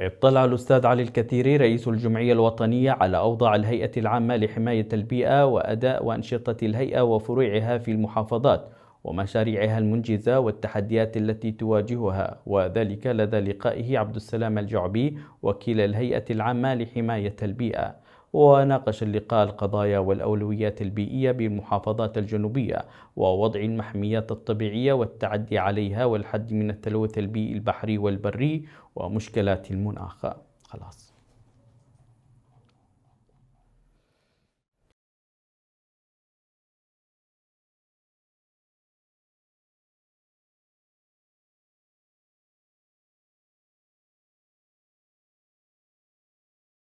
اطلع الأستاذ علي الكثيري رئيس الجمعية الوطنية على أوضاع الهيئة العامة لحماية البيئة وأداء وأنشطة الهيئة وفروعها في المحافظات ومشاريعها المنجزة والتحديات التي تواجهها وذلك لدى لقائه عبد السلام الجعبي وكيل الهيئة العامة لحماية البيئة وناقش اللقاء القضايا والأولويات البيئية بالمحافظات الجنوبية ووضع المحميات الطبيعية والتعدي عليها والحد من التلوث البيئي البحري والبري ومشكلات المناخ خلاص